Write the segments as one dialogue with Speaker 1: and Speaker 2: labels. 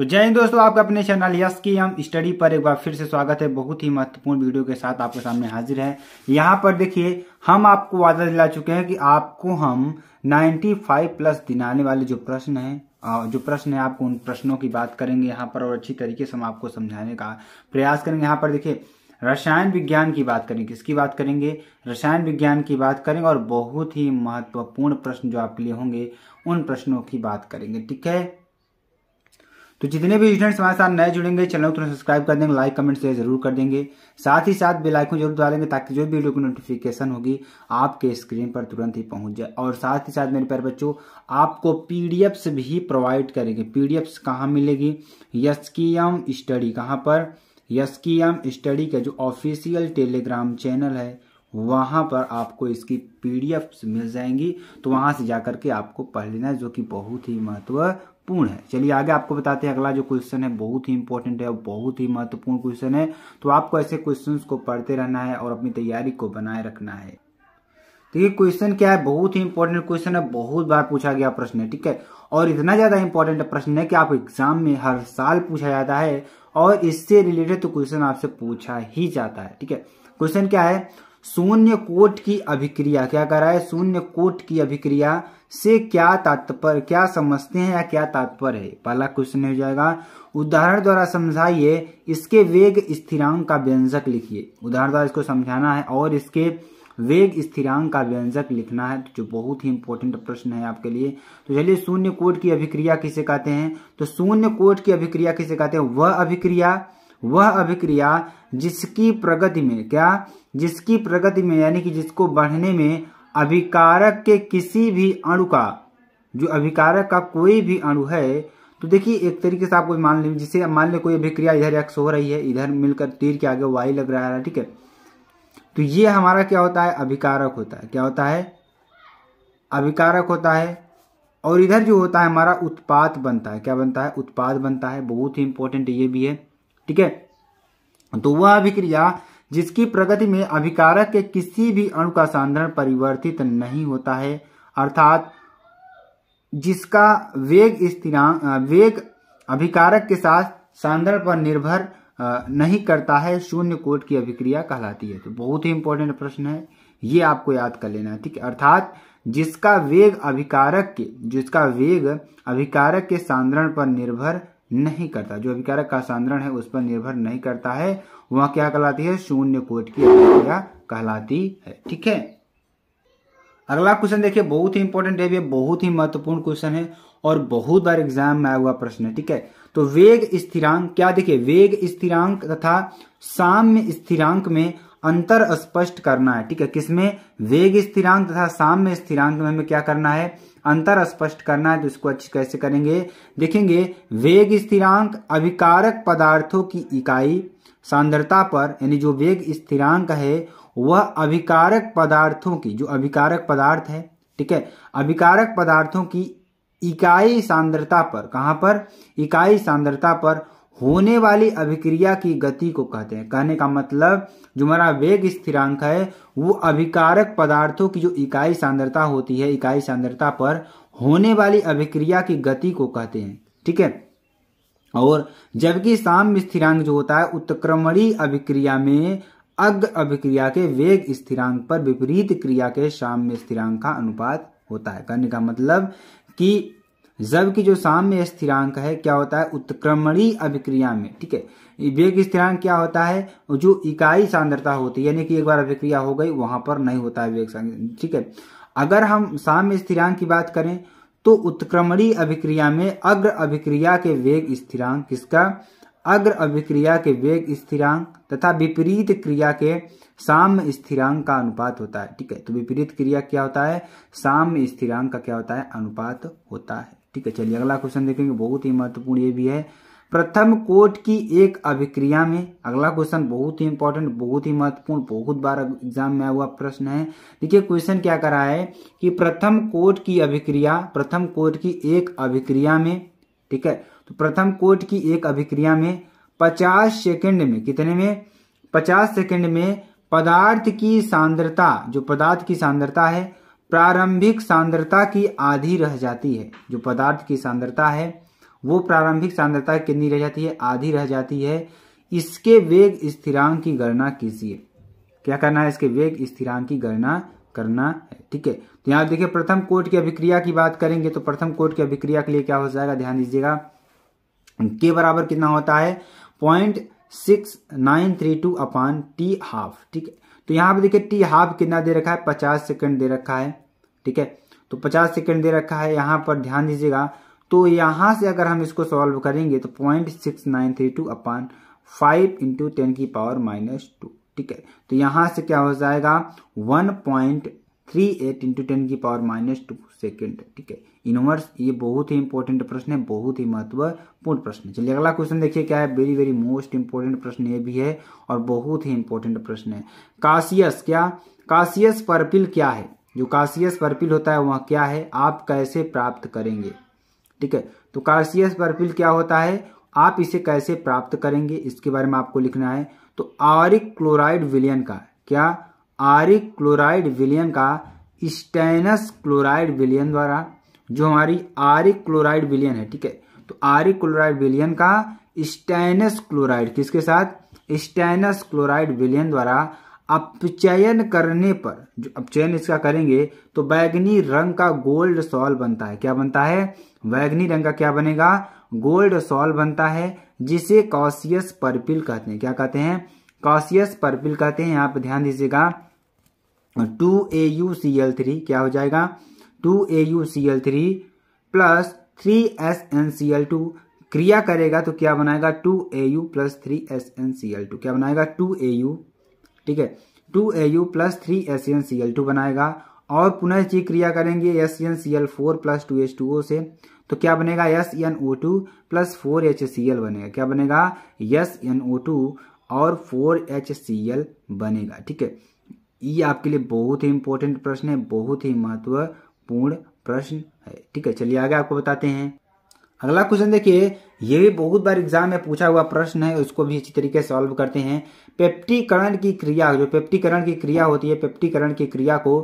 Speaker 1: तो जय हिंद दोस्तों आपका अपने चैनल यस की हम स्टडी पर एक बार फिर से स्वागत है बहुत ही महत्वपूर्ण वीडियो के साथ आपके सामने हाजिर है यहाँ पर देखिए हम आपको वादा दिला चुके हैं कि आपको हम 95 प्लस दिलाने वाले जो प्रश्न है जो प्रश्न है आपको उन प्रश्नों की बात करेंगे यहाँ पर और अच्छी तरीके से हम आपको समझाने का प्रयास करेंगे यहाँ पर देखिये रसायन विज्ञान की बात करेंगे किसकी बात करेंगे रसायन विज्ञान की बात करेंगे और बहुत ही महत्वपूर्ण प्रश्न जो आपके लिए होंगे उन प्रश्नों की बात करेंगे ठीक है तो जितने भी स्टूडेंट्स हमारे साथ नए जुड़ेंगे चैनल को सब्सक्राइब कर देंगे लाइक कमेंट शेयर जरूर कर देंगे साथ ही साथ बेल आइकन जरूर डालेंगे ताकि जो भी वीडियो की नोटिफिकेशन होगी आपके स्क्रीन पर तुरंत ही पहुंच जाए और साथ ही साथ मेरे प्यारे बच्चों आपको पीडीएफ्स भी प्रोवाइड करेंगे पीडीएफ्स कहाँ मिलेगी यस की एम स्टडी कहाँ पर यस की एम स्टडी का जो ऑफिशियल टेलीग्राम चैनल है वहाँ पर आपको इसकी पीडीएफ मिल जाएंगी तो वहाँ से जाकर के आपको पढ़ लेना है जो कि बहुत ही महत्वपूर्ण है चलिए आगे आपको बताते हैं अगला जो क्वेश्चन है बहुत ही इंपॉर्टेंट है और बहुत ही महत्वपूर्ण क्वेश्चन है तो आपको ऐसे क्वेश्चन को पढ़ते रहना है और अपनी तैयारी को बनाए रखना है देखिए क्वेश्चन क्या है बहुत ही इंपॉर्टेंट क्वेश्चन है बहुत बार पूछा गया प्रश्न है ठीक है और इतना ज्यादा इंपॉर्टेंट प्रश्न है कि आप एग्जाम में हर साल पूछा जाता है और इससे रिलेटेड तो क्वेश्चन आपसे पूछा ही जाता है ठीक है क्वेश्चन क्या है शून्य कोट की अभिक्रिया क्या कर रहा है शून्य कोट की अभिक्रिया से क्या तात्पर्य क्या समझते हैं या क्या तात्पर्य है पहला क्वेश्चन हो जाएगा उदाहरण द्वारा समझाइए इसके वेग स्थिरांक का व्यंजक लिखिए उदाहरण द्वारा इसको समझाना है और इसके वेग स्थिरांक का व्यंजक लिखना है जो बहुत ही इंपॉर्टेंट प्रश्न है आपके लिए तो चलिए शून्य कोट की अभिक्रिया किसे कहते हैं तो शून्य कोट की अभिक्रिया किसे कहते हैं वह अभिक्रिया वह अभिक्रिया जिसकी प्रगति में क्या जिसकी प्रगति में यानी कि जिसको बढ़ने में अभिकारक के किसी भी अणु का जो अभिकारक का कोई भी अणु है तो देखिए एक तरीके से आपको मान लीजिए जिसे मान लें कोई अभिक्रिया इधर एक्स हो रही है इधर मिलकर तीर के आगे वाई लग रहा है ठीक है तो ये हमारा क्या होता है अभिकारक होता है क्या होता है अभिकारक होता है और इधर जो होता है हमारा उत्पाद बनता है क्या बनता है उत्पाद बनता है बहुत ही इंपॉर्टेंट ये भी है ठीक है तो वह अभिक्रिया जिसकी प्रगति में अभिकारक के किसी भी अणु का सांद्रण परिवर्तित नहीं होता है अर्थात जिसका वेग स्थिरांक वेग अभिकारक के साथ सांद्रण पर निर्भर नहीं करता है शून्य कोट की अभिक्रिया कहलाती है तो बहुत ही इंपॉर्टेंट प्रश्न है ये आपको याद कर लेना है ठीक है अर्थात जिसका वेग अभिकारक के जिसका वेग अभिकारक के सांद्रण पर निर्भर नहीं करता जो अभिकारक का सांद्रण है उस पर निर्भर नहीं करता है वह क्या कहलाती है शून्य कोट की अभिक्रिया कहलाती है ठीक है अगला क्वेश्चन देखिए बहुत ही इंपॉर्टेंट है बहुत ही महत्वपूर्ण क्वेश्चन है और बहुत बार एग्जाम में आया हुआ प्रश्न है ठीक है तो वेग स्थिरांक क्या देखिए वेग स्थिरांक तथा साम्य स्थिरांक में अंतर स्पष्ट करना है ठीक है किसमें वेग स्थिरांक तथा साम्य स्थिरांक में हमें क्या करना है अंतर स्पष्ट करना है तो इसको अच्छी कैसे करेंगे देखेंगे वेग स्थिरांक अभिकारक पदार्थों की इकाई सांद्रता पर यानी जो वेग स्थिरांक है वह अभिकारक पदार्थों की जो अभिकारक पदार्थ है ठीक है अभिकारक पदार्थों की इकाई सांद्रता पर कहां पर इकाई सांद्रता पर होने वाली अभिक्रिया की गति को कहते हैं कहने का मतलब जो हमारा वेग स्थिरांक है वो अभिकारक पदार्थों की जो इकाई सांद्रता होती है इकाई सांद्रता पर होने वाली अभिक्रिया की गति को कहते हैं ठीक है और जबकि साम्य स्थिरांक जो होता है उत्क्रमणी अभिक्रिया में अग्र अभिक्रिया के वेग स्थिरांक पर विपरीत क्रिया के साम्य स्थिरांक का अनुपात होता है कहने का मतलब कि जबकि जो साम्य स्थिरांक है क्या होता है उत्क्रमणी अभिक्रिया में ठीक है वेग स्थिरांक क्या होता है जो इकाई सांद्रता होती है यानी कि एक बार अभिक्रिया हो गई वहां पर नहीं होता है वेग ठीक है अगर हम साम्य स्थिरांक की बात करें तो उत्क्रमणी अभिक्रिया में अग्र अभिक्रिया के वेग स्थिरांक किसका अग्र अभिक्रिया के वेग स्थिरांक तथा विपरीत क्रिया के साम्य स्थिरांक का अनुपात होता है ठीक है तो विपरीत क्रिया क्या होता है साम्य स्थिरांक का क्या होता है अनुपात होता है ठीक है चलिए अगला क्वेश्चन देखेंगे बहुत ही महत्वपूर्ण ये भी है प्रथम कोट की एक अभिक्रिया में अगला क्वेश्चन बहुत ही इंपॉर्टेंट बहुत ही महत्वपूर्ण बहुत बार एग्जाम में हुआ प्रश्न है देखिए क्वेश्चन क्या करा है कि प्रथम कोट की अभिक्रिया प्रथम कोट की एक अभिक्रिया में ठीक है तो प्रथम कोट की एक अभिक्रिया में पचास सेकेंड में कितने में पचास सेकेंड में पदार्थ की सांद्रता जो पदार्थ की सांद्रता है प्रारंभिक सांद्रता की आधी रह जाती है जो पदार्थ की सांद्रता है वो प्रारंभिक सांद्रता कितनी रह जाती है आधी रह जाती है इसके वेग स्थिरांक की गणना कीजिए क्या करना है इसके वेग स्थिरांक की गणना करना है ठीक है तो यहां देखिए प्रथम कोट की अभिक्रिया की बात करेंगे तो प्रथम कोट की अभिक्रिया के लिए क्या हो जाएगा ध्यान दीजिएगा के बराबर कितना होता है point six nine three two upon T half ठीक है तो यहाँ पे देखिए टी हाफ कितना दे रखा है पचास सेकंड दे रखा है ठीक है तो पचास सेकंड दे रखा है यहाँ पर ध्यान दीजिएगा तो यहाँ से अगर हम इसको सॉल्व करेंगे तो point six nine three two upon five into ten की पावर माइनस टू ठीक है तो यहाँ से क्या हो जाएगा one point three eight into ten की पावर माइनस टू सेकेंड ठीक है इनवर्स ये बहुत ही इंपॉर्टेंट प्रश्न है बहुत ही महत्वपूर्ण प्रश्न है चलिए अगला क्वेश्चन देखिए क्या है वेरी वेरी मोस्ट इंपॉर्टेंट प्रश्न ये भी है और बहुत ही इंपॉर्टेंट प्रश्न है कासियस क्या कासियस पर्पिल क्या है जो कासियस पर्पिल होता है वह क्या है आप कैसे प्राप्त करेंगे ठीक है तो कासियस पर्पिल क्या होता है आप इसे कैसे प्राप्त करेंगे इसके बारे में आपको लिखना है तो आरिक क्लोराइड विलियन का क्या आरिक क्लोराइड विलियन का स्टेनस क्लोराइड विलियन द्वारा जो हमारी आरिक क्लोराइड विलियन है ठीक है तो आरिक क्लोराइड विलियन का स्टेनस क्लोराइड किसके साथ स्टेनस क्लोराइड विलियन द्वारा अपचयन करने पर जो अपचयन इसका करेंगे तो बैगनी रंग का गोल्ड सॉल बनता है क्या बनता है बैगनी रंग का क्या बनेगा गोल्ड सॉल बनता है जिसे कॉसियस पर्पिल कहते हैं क्या कहते हैं कॉसियस पर्पिल कहते हैं यहाँ पर ध्यान दीजिएगा two A U C L three क्या हो जाएगा two A U C L three plus three S N C L two क्रिया करेगा तो क्या बनाएगा two A U plus three S N C L two क्या बनाएगा टू ए यू ठीक है two A U plus three S N C L two बनाएगा और पुनः जी क्रिया करेंगे S N C L four plus two H two O से तो क्या बनेगा S N O two plus four H C L बनेगा क्या बनेगा एस एन ओ टू और फोर एच सी एल बनेगा ठीक है ये आपके लिए बहुत ही इंपॉर्टेंट प्रश्न है बहुत ही महत्वपूर्ण प्रश्न है ठीक है चलिए आगे आपको बताते हैं अगला क्वेश्चन देखिए ये भी बहुत बार एग्जाम में पूछा हुआ प्रश्न है उसको भी इसी तरीके से सॉल्व करते हैं पेप्टीकरण की क्रिया जो पेप्टीकरण की क्रिया होती है पेप्टीकरण की क्रिया को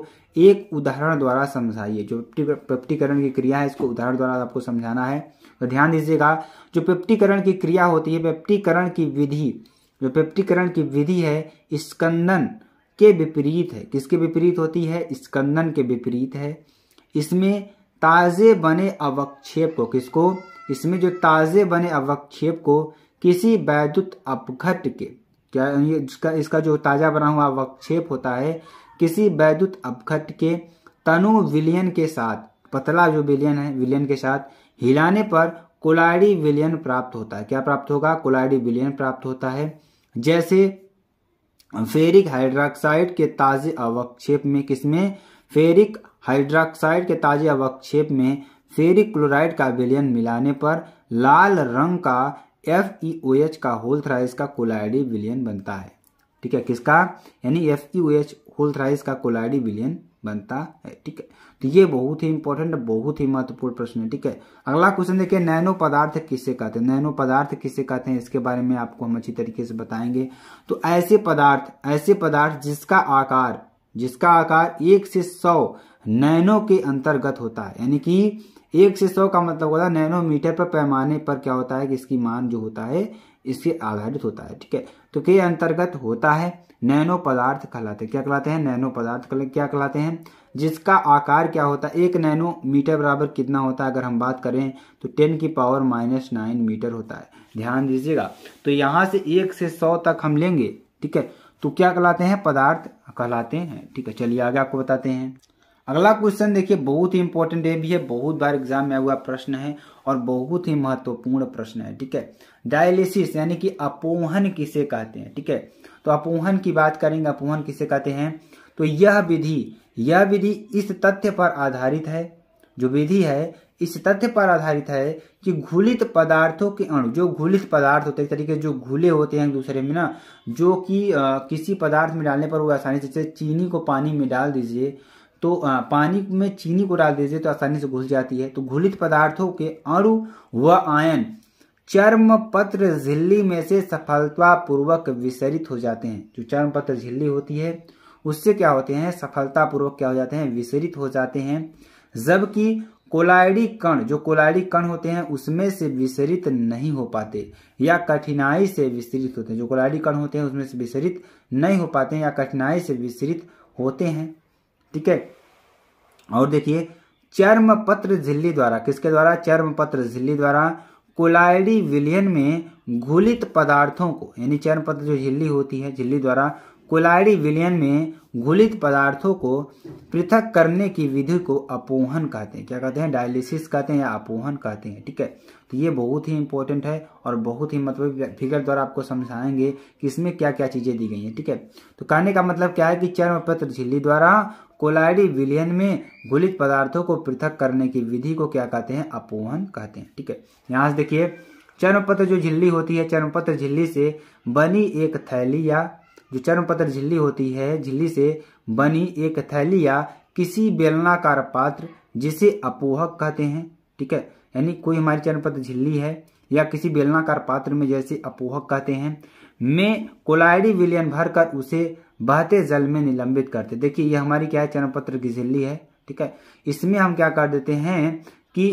Speaker 1: एक उदाहरण द्वारा समझाइए जो पेप्टीकरण की क्रिया है इसको उदाहरण द्वारा आपको समझाना है तो ध्यान दीजिएगा जो पेप्टीकरण की क्रिया होती है पेप्टीकरण की विधि जो पेप्टीकरण की विधि है स्कंदन के विपरीत है किसके विपरीत होती है स्कंदन के विपरीत है इसमें ताज़े बने अवक्षेप को किसको इसमें जो ताज़े बने अवक्षेप को किसी वैद्युत अपघट के क्या इसका इसका जो ताज़ा बना हुआ अवक्षेप होता है किसी वैद्युत अपघट के तनु विलियन के साथ पतला जो विलियन है विलियन के साथ हिलाने पर कोलाइडी विलियन प्राप्त होता है क्या प्राप्त होगा कोलाइडी विलियन प्राप्त होता है जैसे फेरिक हाइड्रोक्साइड के ताजे अवक्षेप में किसमें फेरिक हाइड्रोक्साइड के ताजे अवक्षेप में फेरिक क्लोराइड का विलयन मिलाने पर लाल रंग का एफ एच e का होल थ्राइस का कोलाइडी विलयन बनता है ठीक है किसका यानी F H e whole thrice का कोलाइडी विलयन बनता है ठीक है तो ये बहुत ही इंपॉर्टेंट बहुत ही महत्वपूर्ण प्रश्न है ठीक है अगला क्वेश्चन देखिए नैनो पदार्थ किसे कहते हैं नैनो पदार्थ किसे कहते हैं इसके बारे में आपको हम अच्छी तरीके से बताएंगे तो ऐसे पदार्थ ऐसे पदार्थ जिसका आकार जिसका आकार एक से सौ नैनो के अंतर्गत होता है यानी कि एक से सौ का मतलब होता है नैनोमीटर पर पैमाने पर क्या होता है कि इसकी मान जो होता है इसके आधारित होता है ठीक है तो के अंतर्गत होता है नैनो पदार्थ कहलाते क्या कहलाते हैं नैनो पदार्थ क्या कहलाते हैं जिसका आकार क्या होता है एक नैनो मीटर बराबर कितना होता है अगर हम बात करें तो टेन की पावर माइनस नाइन मीटर होता है ध्यान दीजिएगा तो यहाँ से एक से सौ तक हम लेंगे ठीक है तो क्या कहलाते हैं पदार्थ कहलाते हैं ठीक है चलिए आगे आपको बताते हैं अगला क्वेश्चन देखिए बहुत ही इंपॉर्टेंट है भी है बहुत बार एग्जाम में हुआ प्रश्न है और बहुत ही महत्वपूर्ण प्रश्न है ठीक है डायलिसिस यानी कि अपोहन किसे कहते हैं ठीक है तो अपोहन की बात करेंगे अपोहन किसे कहते हैं तो यह विधि यह विधि इस तथ्य पर आधारित है जो विधि है इस तथ्य पर आधारित है कि घुलित पदार्थों के अणु जो घुलित पदार्थ होते हैं तरीके जो घुले होते हैं दूसरे में ना जो कि किसी पदार्थ में डालने पर वो आसानी से चीनी को पानी में डाल दीजिए तो पानी में चीनी को डाल दीजिए तो आसानी से घुल जाती है तो घुलित पदार्थों के अणु व आयन चर्म पत्र झिल्ली में से सफलतापूर्वक विसरित हो जाते हैं जो चर्म पत्र झिल्ली होती है उससे क्या होते हैं सफलतापूर्वक क्या हो जाते हैं विसरित हो जाते हैं जबकि कोलाइडी कण जो कोलाइडी कण होते हैं उसमें से विसरित नहीं हो पाते या कठिनाई से विसरित होते हैं जो कोलाइडी कण होते हैं उसमें से विसरित नहीं हो पाते या कठिनाई से विसरित होते हैं ठीक है और देखिए चर्म पत्र झिल्ली द्वारा किसके द्वारा चर्म पत्र झिल्ली द्वारा कोलाइडी विलियन में घुलित पदार्थों को यानी चर्म पत्र जो झिल्ली होती है झिल्ली द्वारा कोलाइडी विलयन में घुलित पदार्थों को पृथक करने की विधि को अपोहन कहते हैं क्या कहते हैं डायलिसिस कहते हैं या अपोहन कहते हैं ठीक है तो ये बहुत ही इंपॉर्टेंट है और बहुत ही मतलब फिगर द्वारा आपको समझाएंगे कि इसमें क्या क्या चीजें दी गई हैं ठीक है तो कहने का मतलब क्या है कि चर्म पत्र झिल्ली द्वारा कोलाइडी विलियन में घुलित पदार्थों को पृथक करने की विधि को क्या कहते हैं अपोहन कहते हैं ठीक है यहां से देखिए चर्मपत्र जो झिल्ली होती है पत्र झिल्ली से बनी एक थैली या जो चर्मपत्र झिल्ली होती है झिल्ली से बनी एक थैली या किसी बेलनाकार पात्र जिसे अपोहक कहते हैं ठीक है यानी कोई हमारी चर्मपत्र झिल्ली है या किसी बेलनाकार पात्र में जैसे अपोहक कहते हैं में कोलाइडी विलियन भरकर उसे बहते जल में निलंबित करते देखिए ये हमारी क्या है चर्मपत्र की झिल्ली है ठीक है इसमें हम क्या कर देते हैं कि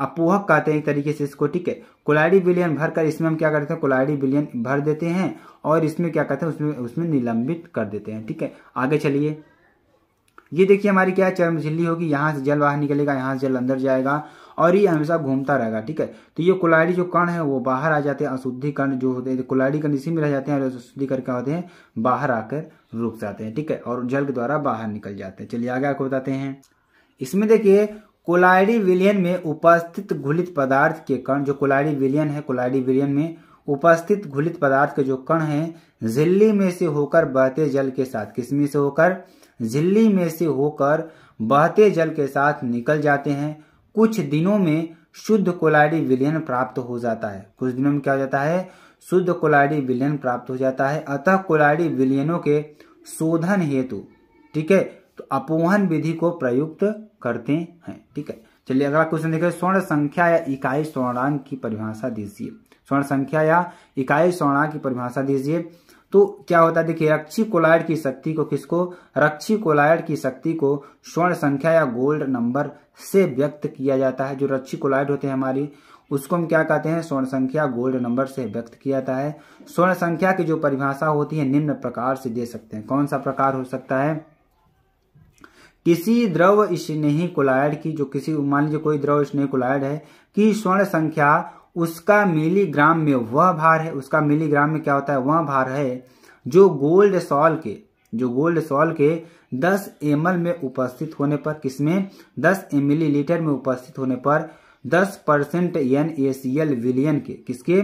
Speaker 1: अपोहक कहते हैं एक तरीके से इसको ठीक है कोलाइडी बिलियन भरकर इसमें हम क्या करते हैं कोलाइडी बिलियन भर देते हैं और इसमें क्या कहते हैं उसमें उसमें निलंबित कर देते हैं ठीक है आगे चलिए ये देखिए हमारी क्या चरम झिल्ली होगी यहाँ से जल बाहर निकलेगा यहाँ से जल अंदर जाएगा और ये हमेशा घूमता रहेगा ठीक है तो ये कुलाड़ी जो कण है वो बाहर आ जाते हैं अशुद्धि कण जो होते हैं कुलाड़ी कण इसी में रह जाते हैं और अशुद्धि कण क्या होते हैं बाहर आकर रुक जाते हैं ठीक है और जल के द्वारा बाहर निकल जाते हैं चलिए आगे आपको बताते हैं इसमें देखिए कोलाइडी विलियन में उपस्थित घुलित पदार्थ के कण जो कोलाइडी विलियन है कोलायडी विलियन में उपस्थित घुलित पदार्थ के जो कण है झिल्ली में से होकर बहते जल के साथ किसमें से होकर झिल्ली में से होकर बहते जल के साथ निकल जाते हैं कुछ दिनों में शुद्ध कोलाइडी विलियन प्राप्त हो जाता है कुछ दिनों में क्या हो जाता है शुद्ध कोलाइडी विलियन प्राप्त हो जाता है अतः कोलाइडी विलियनों के शोधन हेतु ठीक है तो अपोहन विधि को प्रयुक्त करते हैं ठीक है चलिए अगला क्वेश्चन देखिए स्वर्ण संख्या या इकाई स्वर्णांक की परिभाषा दीजिए स्वर्ण संख्या या इकाई स्वर्णांक की परिभाषा दीजिए तो क्या होता है देखिए रक्षी कोलायड की शक्ति को किसको रक्षी कोलायड की शक्ति को स्वर्ण संख्या या गोल्ड नंबर से व्यक्त किया जाता है जो रक्षी कोलायड होते हैं हमारी उसको हम क्या कहते हैं स्वर्ण संख्या गोल्ड नंबर से व्यक्त किया जाता है स्वर्ण संख्या की जो परिभाषा होती है निम्न प्रकार से दे सकते हैं कौन सा प्रकार हो सकता है किसी द्रव स्नेही कोलायड की जो किसी मान लीजिए कोई द्रव स्नेही कोलायड है की स्वर्ण संख्या उसका मिलीग्राम में वह भार है उसका मिलीग्राम में क्या होता है वह भार है जो गोल्ड सॉल के जो गोल्ड सॉल के 10 एम में उपस्थित होने पर किसमें 10 मिलीलीटर में उपस्थित होने पर 10 percent N A C L विलियन के किसके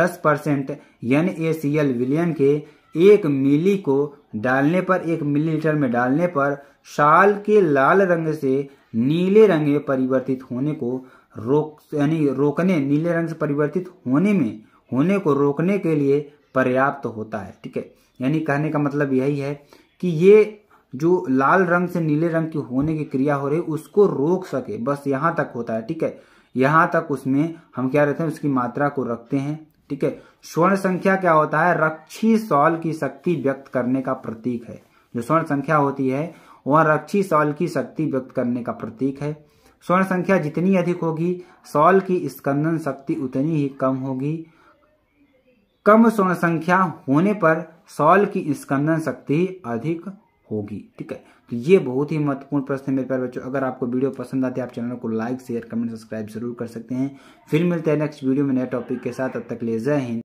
Speaker 1: 10 percent N A C L विलियन के एक मिली को डालने पर एक मिलीलीटर में डालने पर शाल के लाल रंग से नीले रंग में परिवर्तित होने को रोक यानी रोकने नीले रंग से परिवर्तित होने में होने को रोकने के लिए पर्याप्त तो होता है ठीक है यानी कहने का मतलब यही है कि ये जो लाल रंग से नीले रंग की होने की क्रिया हो रही है उसको रोक सके बस यहाँ तक होता है ठीक है यहाँ तक उसमें हम क्या रहते हैं उसकी मात्रा को रखते हैं ठीक है स्वर्ण संख्या क्या होता है रक्षी सौल की शक्ति व्यक्त करने का प्रतीक है जो स्वर्ण संख्या होती है वह रक्षी सौल की शक्ति व्यक्त करने का प्रतीक है स्वर्ण संख्या जितनी अधिक होगी सौल की स्कंदन शक्ति उतनी ही कम होगी कम स्वर्ण संख्या होने पर सौल की स्कंदन शक्ति अधिक होगी ठीक है तो ये बहुत ही महत्वपूर्ण प्रश्न है मेरे प्यार बच्चों अगर आपको वीडियो पसंद आती है आप चैनल को लाइक शेयर कमेंट सब्सक्राइब जरूर कर सकते हैं फिर मिलते हैं नेक्स्ट वीडियो में नए टॉपिक के साथ अब तक ले जय हिंद